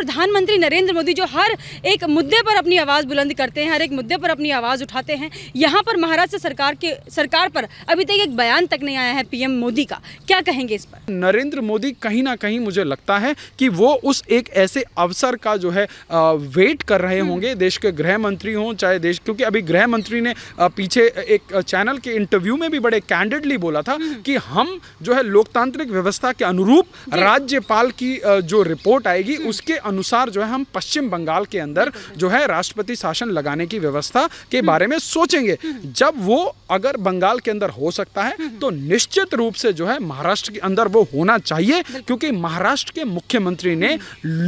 प्रधानमंत्री नरेंद्र मोदी जो हर एक मुद्दे पर अपनी आवाज़ बुलंद करते हैं हर एक मुद्दे पर अपनी आवाज़ उठाते हैं यहाँ पर महाराष्ट्र सरकार के सरकार पर अभी तक एक बयान तक नहीं आया है पीएम मोदी का क्या कहेंगे इस पर नरेंद्र मोदी कहीं ना कहीं मुझे लगता है कि वो उस एक ऐसे अवसर का जो है वेट कर रहे हम्म। होंगे देश के गृह मंत्री हों चाहे देश क्योंकि अभी गृह मंत्री ने पीछे एक चैनल के इंटरव्यू में भी बड़े कैंडिडली बोला था हम्म। कि हम जो है लोकतांत्रिक व्यवस्था के अनुरूप राज्यपाल की जो रिपोर्ट आएगी हम्म। उसके अनुसार जो है हम पश्चिम बंगाल के अंदर जो है राष्ट्रपति शासन लगाने की व्यवस्था के बारे में सोचेंगे जब वो अगर बंगाल के अंदर हो सकता है तो निश्चित रूप से जो है महाराष्ट्र के अंदर वो होना चाहिए क्योंकि महाराष्ट्र के मुख्यमंत्री ने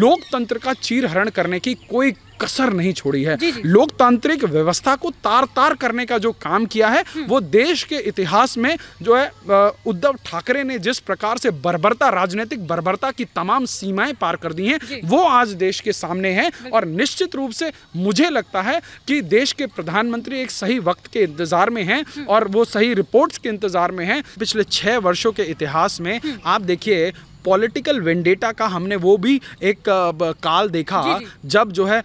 लोकतंत्र का चीरहरण करने की कोई कसर नहीं छोड़ी है लोकतांत्रिक व्यवस्था को तार तार करने का जो काम किया है हम्म। वो देश के इतिहास में जो है उद्धव ठाकरे ने जिस प्रकार से बर्बरता राजनीतिक बर्बरता की तमाम सीमाएं पार कर दी हैं वो आज देश के सामने है और निश्चित रूप से मुझे लगता है कि देश के प्रधानमंत्री एक सही वक्त के इंतजार में हैं हम्म। और वो सही रिपोर्ट्स के इंतजार में हैं पिछले छह वर्षों के इतिहास में हम्म। आप देखिए पॉलिटिकल वेंडेटा का हमने वो भी एक काल देखा जब जो है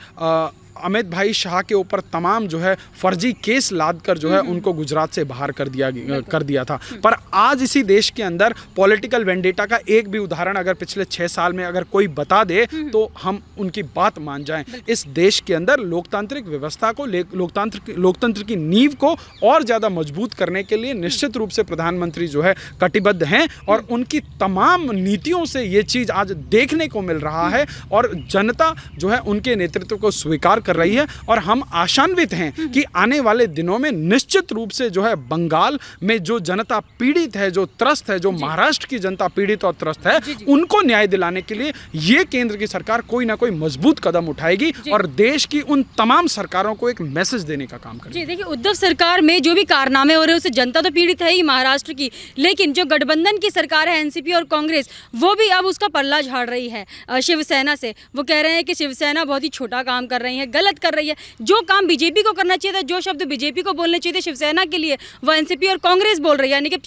अमित भाई शाह के ऊपर तमाम जो है फर्जी केस लाद कर जो है हम्म। उनको गुजरात से बाहर कर दिया कर दिया था हम्म। पर आज इसी देश के अंदर पॉलिटिकल वेंडेटा का एक भी उदाहरण अगर पिछले छः साल में अगर कोई बता दे हम्म। तो हम उनकी बात मान जाएं इस देश के अंदर लोकतांत्रिक व्यवस्था को लोकतंत्र लोकतंत्र की नींव को और ज़्यादा मजबूत करने के लिए निश्चित रूप से प्रधानमंत्री जो है कटिबद्ध हैं और उनकी तमाम नीतियों से ये चीज़ आज देखने को मिल रहा है और जनता जो है उनके नेतृत्व को स्वीकार कर रही है और हम आशान्वित हैं हम्म। कि आने वाले दिनों में निश्चित रूप से जो है बंगाल में जो जनता पीड़ित है जो त्रस्त है जो महाराष्ट्र की जनता पीड़ित और त्रस्त है उनको न्याय दिलाने के लिए ये केंद्र की सरकार कोई ना कोई मजबूत कदम उठाएगी और देश की उन तमाम सरकारों को एक मैसेज देने का काम करेगी देखिए उद्धव सरकार में जो भी कारनामे हो रहे हैं उससे जनता तो पीड़ित है ही महाराष्ट्र की लेकिन जो गठबंधन की सरकार है एनसीपी और कांग्रेस वो भी अब उसका पल्ला झाड़ रही है शिवसेना से वो कह रहे हैं कि शिवसेना बहुत ही छोटा काम कर रही है गलत कर रही है जो काम बीजेपी को करना चाहिए था जो शब्द बीजेपी को बोलने चाहिए थे शिवसेना के लिए वह एनसीपी और कांग्रेस बोल रही है यानी कि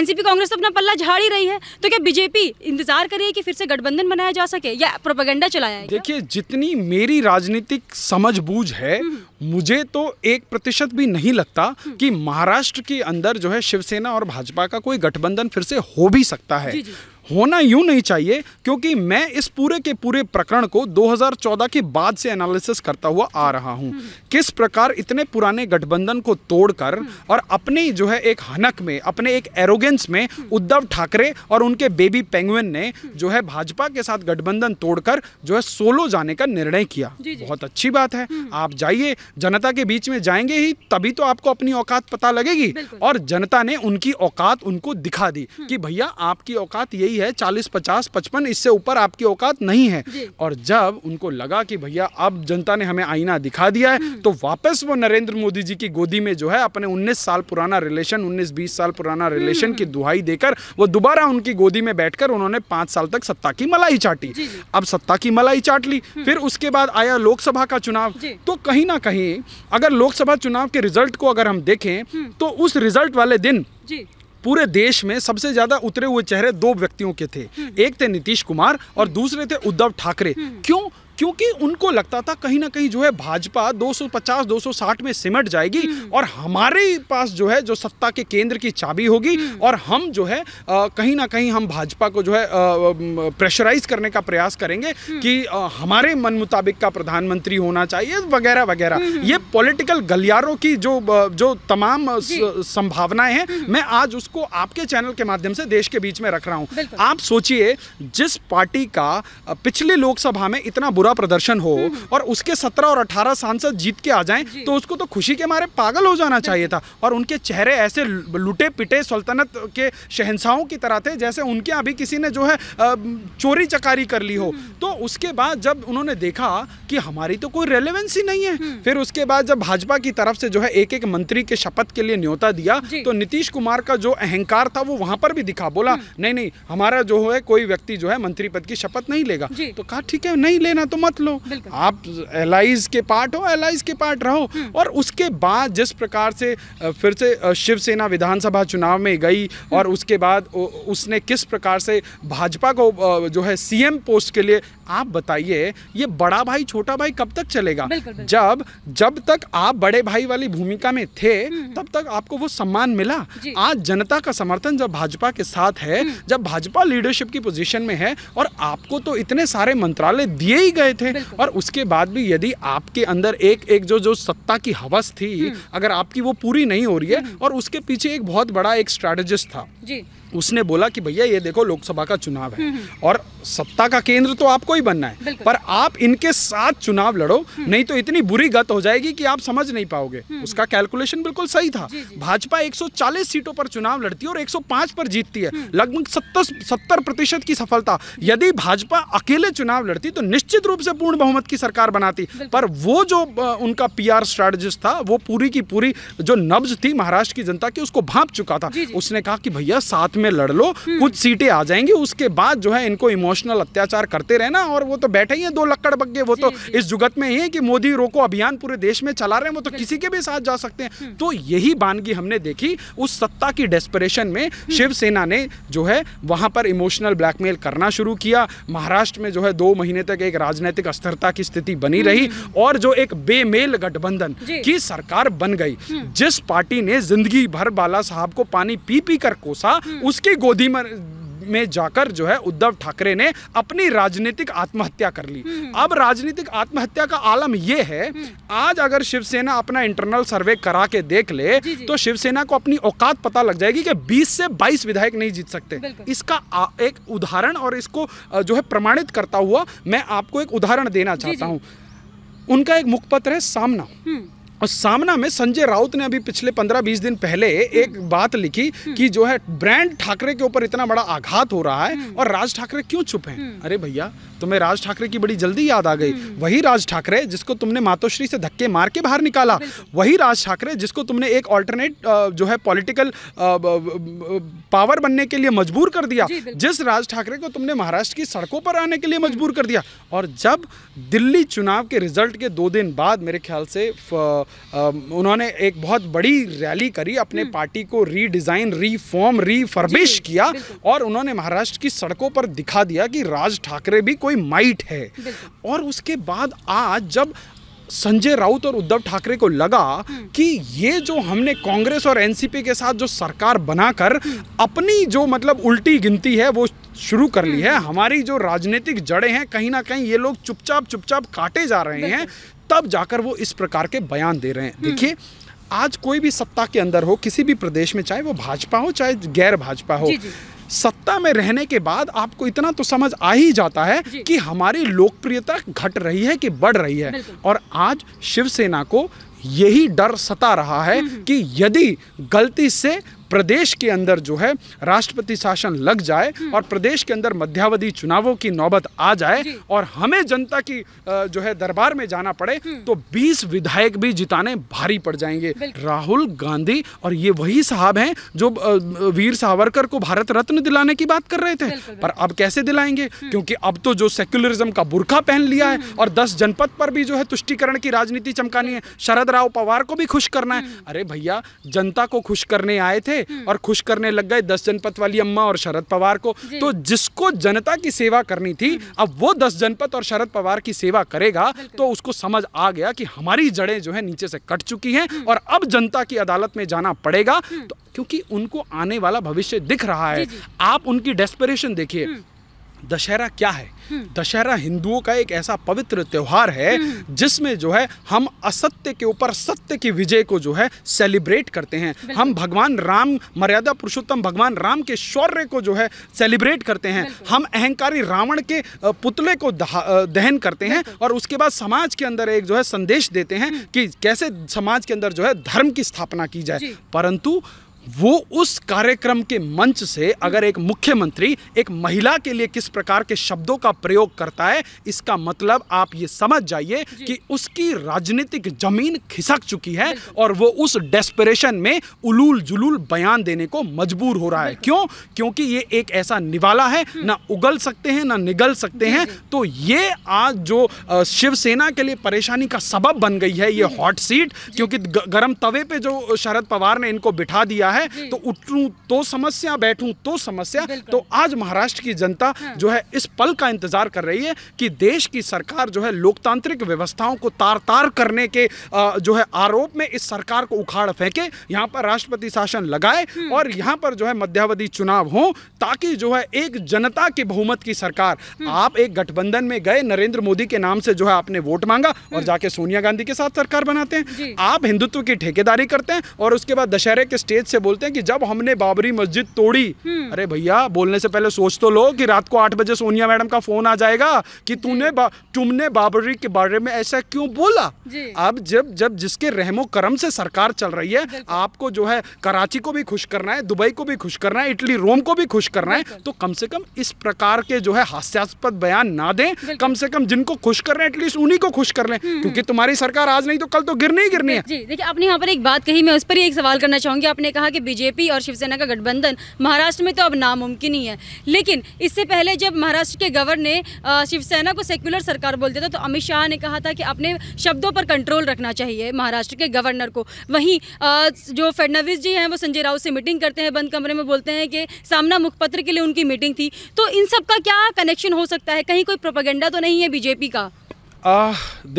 एनसीपी कांग्रेस तो अपना पल्ला झाड़ ही रही है तो क्या बीजेपी इंतजार कर रही है कि फिर से गठबंधन बनाया जा सके या प्रोपागेंडा चलाया देखिए जितनी मेरी राजनीतिक समझ बूझ है हम्म। मुझे तो एक प्रतिशत भी नहीं लगता हम्म। कि महाराष्ट्र के अंदर जो है शिवसेना और भाजपा का कोई गठबंधन फिर से हो भी सकता है जी जी। होना यूं नहीं चाहिए क्योंकि मैं इस पूरे के पूरे प्रकरण को 2014 के बाद से एनालिसिस करता हुआ आ रहा हूं किस प्रकार इतने पुराने गठबंधन को तोड़कर और अपने जो है एक हनक में अपने एक एरोगेंस में उद्धव ठाकरे और उनके बेबी पेंगुइन ने जो है भाजपा के साथ गठबंधन तोड़कर जो है सोलो जाने का निर्णय किया जी जी। बहुत अच्छी बात है हम्म। आप जाइए जनता के बीच में जाएंगे ही तभी तो आपको अपनी औकात पता लगेगी और जनता ने उनकी औकात उनको दिखा दी हम्म। कि भैया आपकी औकात यही है चालीस पचास पचपन इससे ऊपर आपकी औकात नहीं है और जब उनको लगा कि भैया अब जनता ने हमें आईना दिखा दिया है हम्म। तो वापस वो नरेंद्र मोदी जी की गोदी में जो है अपने उन्नीस साल पुराना रिलेशन उन्नीस बीस साल पुराना रिलेशन हम्म, हम्म। की दुहाई देकर वो दोबारा उनकी गोदी में बैठकर उन्होंने पांच साल तक सत्ता की मलाई चाटी अब सत्ता की मलाई चाट ली फिर उसके बाद आया लोकसभा का चुनाव तो कहीं ना कहीं अगर लोकसभा चुनाव के रिजल्ट को अगर हम देखें तो उस रिजल्ट वाले दिन जी पूरे देश में सबसे ज्यादा उतरे हुए चेहरे दो व्यक्तियों के थे हम्म। एक थे नीतीश कुमार और दूसरे थे उद्धव ठाकरे हम्म। क्यों क्योंकि उनको लगता था कहीं ना कहीं जो है भाजपा 250 260 में सिमट जाएगी हम्म। और हमारे पास जो है जो सत्ता के केंद्र की चाबी होगी हम्म। और हम जो है कहीं ना कहीं हम भाजपा को जो है प्रेशराइज करने का प्रयास करेंगे हम्म। कि आ, हमारे मन मुताबिक का प्रधानमंत्री होना चाहिए वगैरह वगैरह ये पॉलिटिकल गलियारों की जो जो तमाम संभावनाएं हैं मैं आज उसको आपके चैनल के माध्यम से देश के बीच में रख रहा हूँ आप सोचिए जिस पार्टी का पिछले लोकसभा में इतना बुरा बुरा प्रदर्शन हो हम्म, हम्म। और उसके सत्रह और अठारह सांसद जीत के आ जाएं तो उसको तो खुशी के मारे पागल हो जाना चाहिए था और उनके चेहरे ऐसे लुटे पिटे सल्तनत के शहनशाहों की तरह थे जैसे उनके अभी किसी ने जो है चोरी चकारी कर ली हो हम्म, तो उसके बाद जब उन्होंने देखा कि हमारी तो कोई रेलिवेंस ही नहीं है फिर उसके बाद जब भाजपा की तरफ से जो है एक एक मंत्री के शपथ के लिए न्योता दिया तो नीतीश कुमार का जो अहंकार था वो वहां पर भी दिखा बोला नहीं नहीं हमारा जो है कोई व्यक्ति जो है मंत्री पद की शपथ नहीं लेगा तो कहा ठीक है नहीं लेना तो मत लो आप एल के पार्ट हो एल के पार्ट रहो हम्म। और उसके बाद जिस प्रकार से फिर से शिवसेना विधानसभा चुनाव में गई हम्म। और उसके बाद उसने किस प्रकार से भाजपा को जो है सीएम पोस्ट के लिए आप बताइए ये बड़ा भाई छोटा भाई कब तक चलेगा बिल्कुल, बिल्कुल। जब जब तक आप बड़े भाई वाली भूमिका में थे हम्म। तब तक आपको वो सम्मान मिला आज जनता का समर्थन जब भाजपा के साथ है जब भाजपा लीडरशिप की पोजीशन में है और आपको तो इतने सारे मंत्रालय दिए ही गए गए थे और उसके बाद भी यदि आपके अंदर एक एक जो जो सत्ता की हवस थी हम्म। अगर आपकी वो पूरी नहीं हो रही है हम्म। और उसके पीछे एक बहुत बड़ा एक स्ट्रेटेजिस्ट था जी उसने बोला कि भैया ये देखो लोकसभा का चुनाव है हम्म, हम्म। और सत्ता का केंद्र तो आपको ही बनना है पर आप इनके साथ चुनाव लड़ो हम्म। नहीं तो इतनी बुरी गत हो जाएगी कि आप समझ नहीं पाओगे उसका कैलकुलेशन बिल्कुल सही था भाजपा 140 सीटों पर चुनाव लड़ती है और 105 पर जीतती है लगभग सत्तर सत्तर प्रतिशत की सफलता यदि भाजपा अकेले चुनाव लड़ती तो निश्चित रूप से पूर्ण बहुमत की सरकार बनाती पर वो जो उनका पी आर था वो पूरी की पूरी जो नब्ज थी महाराष्ट्र की जनता की उसको भाप चुका था उसने कहा कि भैया साथ में लड़ लो हम्म। कुछ सीटें आ जाएंगी उसके बाद जो है इनको इमोशनल अत्याचार करते रहना और वो तो बैठे ही है दो लक्कड़ बग्गे वो तो इस जुगत में ही है कि मोदी रोको अभियान पूरे देश में चला रहे हैं वो तो किसी के भी साथ जा सकते हैं हम्म। तो यही बानगी हमने देखी उस सत्ता की डेस्परेशन में हम्म। शिवसेना ने जो है वहां पर इमोशनल ब्लैकमेल करना शुरू किया महाराष्ट्र में जो है दो महीने तक एक राजनीतिक अस्थिरता की स्थिति बनी रही और जो एक बेमेल गठबंधन की सरकार बन गई जिस पार्टी ने जिंदगी भर बाला साहब को पानी पी पी कर कोसा उसकी गोदी में में जाकर जो है उद्धव ठाकरे ने अपनी राजनीतिक आत्महत्या कर ली हम्म। अब राजनीतिक आत्महत्या का आलम यह है हम्म। आज अगर शिवसेना अपना इंटरनल सर्वे करा के देख ले जी जी। तो शिवसेना को अपनी औकात पता लग जाएगी कि 20 से 22 विधायक नहीं जीत सकते इसका एक उदाहरण और इसको जो है प्रमाणित करता हुआ मैं आपको एक उदाहरण देना चाहता हूँ उनका एक मुखपत्र है सामना हम्म। और सामना में संजय राउत ने अभी पिछले पंद्रह बीस दिन पहले एक बात लिखी कि जो है ब्रांड ठाकरे के ऊपर इतना बड़ा आघात हो रहा है और राज ठाकरे क्यों चुप हैं हम्म। अरे भैया तुम्हें राज ठाकरे की बड़ी जल्दी याद आ गई हम्म। वही राज ठाकरे जिसको तुमने मातोश्री से धक्के मार के बाहर निकाला वही राज ठाकरे जिसको तुमने एक ऑल्टरनेट जो है पॉलिटिकल पावर बनने के लिए मजबूर कर दिया जिस राज ठाकरे को तुमने महाराष्ट्र की सड़कों पर आने के लिए मजबूर कर दिया और जब दिल्ली चुनाव के रिजल्ट के दो दिन बाद मेरे ख्याल से उन्होंने एक बहुत बड़ी रैली करी अपने हम्म। पार्टी को रीडिज़ाइन रीफॉर्म रीफर्बिश किया और उन्होंने महाराष्ट्र की सड़कों पर दिखा दिया कि राज ठाकरे भी कोई माइट है और उसके बाद आज जब संजय राउत और उद्धव ठाकरे को लगा हम्म। कि ये जो हमने कांग्रेस और एनसीपी के साथ जो सरकार बनाकर हम्म। अपनी जो मतलब उल्टी गिनती है वो शुरू कर ली है हमारी जो राजनीतिक जड़ें हैं कहीं ना कहीं ये लोग चुपचाप चुपचाप काटे जा रहे हैं तब जाकर वो इस प्रकार के बयान दे रहे हैं हम्म। देखिए आज कोई भी सत्ता के अंदर हो किसी भी प्रदेश में चाहे वो भाजपा हो चाहे गैर भाजपा हो जी जी। सत्ता में रहने के बाद आपको इतना तो समझ आ ही जाता है कि हमारी लोकप्रियता घट रही है कि बढ़ रही है और आज शिवसेना को यही डर सता रहा है हम्म। कि यदि गलती से प्रदेश के अंदर जो है राष्ट्रपति शासन लग जाए हम्म। और प्रदेश के अंदर मध्यावधि चुनावों की नौबत आ जाए और हमें जनता की जो है दरबार में जाना पड़े हम्म। तो 20 विधायक भी जिताने भारी पड़ जाएंगे राहुल गांधी और ये वही साहब हैं जो वीर सावरकर को भारत रत्न दिलाने की बात कर रहे थे पर अब कैसे दिलाएंगे हम्म। क्योंकि अब तो जो सेक्युलरिज्म का बुरखा पहन लिया है और दस जनपद पर भी जो है तुष्टिकरण की राजनीति चमकानी है शरद राव पवार को भी खुश करना है अरे भैया जनता को खुश करने आए थे हम्म। और खुश करने लग गए दस जनपद वाली अम्मा और शरद पवार को तो जिसको जनता की सेवा करनी थी हम्म। अब वो दस जनपद और शरद पवार की सेवा करेगा तो उसको समझ आ गया कि हमारी जड़ें जो है नीचे से कट चुकी हैं हम्म। और अब जनता की अदालत में जाना पड़ेगा तो क्योंकि उनको आने वाला भविष्य दिख रहा है आप उनकी डेस्परेशन देखिए दशहरा क्या है दशहरा हिंदुओं का एक ऐसा पवित्र त्यौहार है हम्म। जिसमें जो है हम असत्य के ऊपर सत्य की विजय को जो है सेलिब्रेट करते हैं हम भगवान राम मर्यादा पुरुषोत्तम भगवान राम के शौर्य को जो है सेलिब्रेट करते हैं हम अहंकारी रावण के पुतले को दहन करते हैं और उसके बाद समाज के अंदर एक जो है संदेश देते हैं हम्म। कि कैसे समाज के अंदर जो है धर्म की स्थापना की जाए परंतु वो उस कार्यक्रम के मंच से अगर एक मुख्यमंत्री एक महिला के लिए किस प्रकार के शब्दों का प्रयोग करता है इसका मतलब आप ये समझ जाइए कि उसकी राजनीतिक जमीन खिसक चुकी है और वो उस डेस्परेशन में उलूल जुलूल बयान देने को मजबूर हो रहा है क्यों क्योंकि ये एक ऐसा निवाला है हम्म। ना उगल सकते हैं ना निगल सकते हैं तो ये आज जो शिवसेना के लिए परेशानी का सबब बन गई है ये हम्म। हॉट सीट क्योंकि गर्म तवे पे जो शरद पवार ने इनको बिठा दिया है है तो उठूँ तो समस्या बैठूँ तो समस्या तो आज महाराष्ट्र की जनता हाँ। जो है इस पल का इंतजार कर रही है कि देश की सरकार जो है लोकतांत्रिक व्यवस्थाओं को तार तार करने के जो है आरोप में इस सरकार को उखाड़ फेंके यहाँ पर राष्ट्रपति शासन लगाए हम्म। और यहाँ पर जो है मध्यावधि चुनाव हो ताकि जो है एक जनता के बहुमत की सरकार हम्म। आप एक गठबंधन में गए नरेंद्र मोदी के नाम से जो है आपने वोट मांगा और हम्म। जाके सोनिया गांधी के साथ सरकार बनाते हैं आप हिंदुत्व की ठेकेदारी करते हैं और उसके बाद दशहरे के स्टेज से बोलते हैं कि जब हमने बाबरी मस्जिद तोड़ी हम्म। अरे भैया बोलने से पहले सोच तो लो कि रात को आठ बजे सोनिया मैडम का फोन आ जाएगा कि तूने बा, तुमने बाबरी के बारे में ऐसा क्यों बोला अब जब जब जिसके रहमो करम से सरकार चल रही है आपको जो है कराची को भी खुश करना है दुबई को भी खुश करना है इटली रोम को भी खुश करना है तो कम से कम इस प्रकार के जो है हास्यास्पद बयान ना दें कम से कम जिनको खुश कर रहे हैं एटलीस्ट उन्हीं को खुश कर लें हम्म, हम्म। क्योंकि तुम्हारी सरकार आज नहीं तो कल तो गिरनी ही गिरनी है जी देखिए आपने यहाँ पर एक बात कही मैं उस पर ही एक सवाल करना चाहूंगी आपने कहा कहा कि बीजेपी और शिवसेना का गठबंधन महाराष्ट्र में तो अब नामुमकिन ही है लेकिन इससे पहले जब महाराष्ट्र के गवर्नर ने शिवसेना को सेक्युलर सरकार बोल दिया था तो अमित शाह ने कहा था कि अपने शब्दों पर कंट्रोल रखना चाहिए महाराष्ट्र के गवर्नर को वहीं जो फडनवीस जी हैं वो संजय राउत से मीटिंग करते हैं बंद कमरे में बोलते हैं कि सामना मुखपत्र के लिए उनकी मीटिंग थी तो इन सब का क्या कनेक्शन हो सकता है कहीं कोई प्रोपागेंडा तो नहीं है बीजेपी का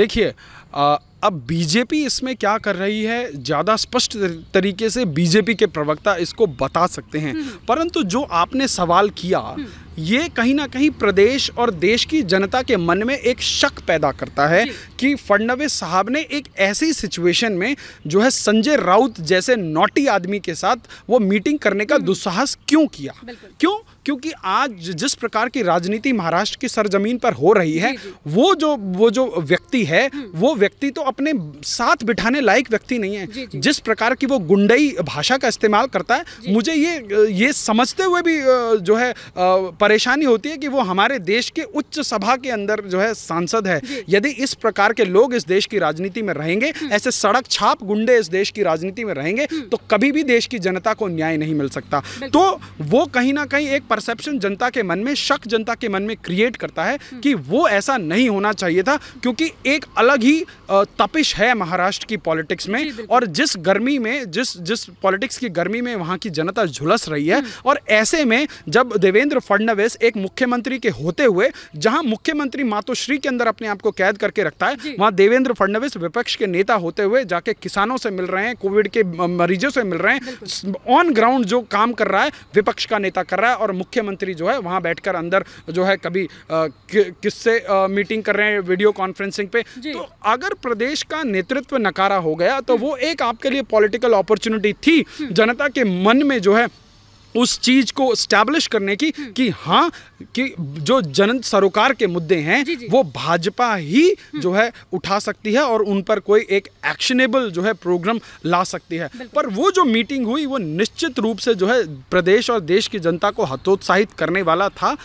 देखिए अब बीजेपी इसमें क्या कर रही है ज़्यादा स्पष्ट तरीके से बीजेपी के प्रवक्ता इसको बता सकते हैं हम्म। परंतु जो आपने सवाल किया हम्म। ये कहीं ना कहीं प्रदेश और देश की जनता के मन में एक शक पैदा करता है कि फडनवीस साहब ने एक ऐसी सिचुएशन में जो है संजय राउत जैसे नोटी आदमी के साथ वो मीटिंग करने का हम्म। दुस्साहस क्यों किया क्यों क्योंकि आज जिस प्रकार की राजनीति महाराष्ट्र की सरजमीन पर हो रही है वो जो वो जो व्यक्ति है हम्म। वो व्यक्ति तो अपने साथ बिठाने लायक व्यक्ति नहीं है जी, जी। जिस प्रकार की वो गुंडई भाषा का इस्तेमाल करता है मुझे ये ये समझते हुए भी जो है पर परेशानी होती है कि वो हमारे देश के उच्च सभा के अंदर जो है सांसद है यदि इस प्रकार के लोग इस देश की राजनीति में रहेंगे हम्म। ऐसे सड़क छाप गुंडे इस देश की राजनीति में रहेंगे हम्म। तो कभी भी देश की जनता को न्याय नहीं मिल सकता तो वो कहीं ना कहीं एक परसेप्शन जनता के मन में शक जनता के मन में क्रिएट करता है हम्म। कि वो ऐसा नहीं होना चाहिए था क्योंकि एक अलग ही तपिश है महाराष्ट्र की पॉलिटिक्स में और जिस गर्मी में जिस जिस पॉलिटिक्स की गर्मी में वहां की जनता झुलस रही है और ऐसे में जब देवेंद्र फडणवीस फडनवीस एक मुख्यमंत्री के होते हुए जहां मुख्यमंत्री मातोश्री के अंदर अपने आप को कैद करके रखता है वहां देवेंद्र फडनवीस विपक्ष के नेता होते हुए जाके किसानों से मिल रहे हैं कोविड के मरीजों से मिल रहे हैं ऑन ग्राउंड जो काम कर रहा है विपक्ष का नेता कर रहा है और मुख्यमंत्री जो है वहां बैठकर अंदर जो है कभी किससे मीटिंग कर रहे हैं वीडियो कॉन्फ्रेंसिंग पे तो अगर प्रदेश का नेतृत्व नकारा हो गया तो वो एक आपके लिए पॉलिटिकल अपॉर्चुनिटी थी हम्म। जनता के मन में जो है उस चीज़ को स्टैब्लिश करने की हम्म। कि हाँ कि जो जन सरोकार के मुद्दे हैं जी जी। वो भाजपा ही हम्म। जो है उठा सकती है और उन पर कोई एक एक्शनेबल जो है प्रोग्राम ला सकती है पर वो जो मीटिंग हुई वो निश्चित रूप से जो है प्रदेश और देश की जनता को हतोत्साहित करने वाला था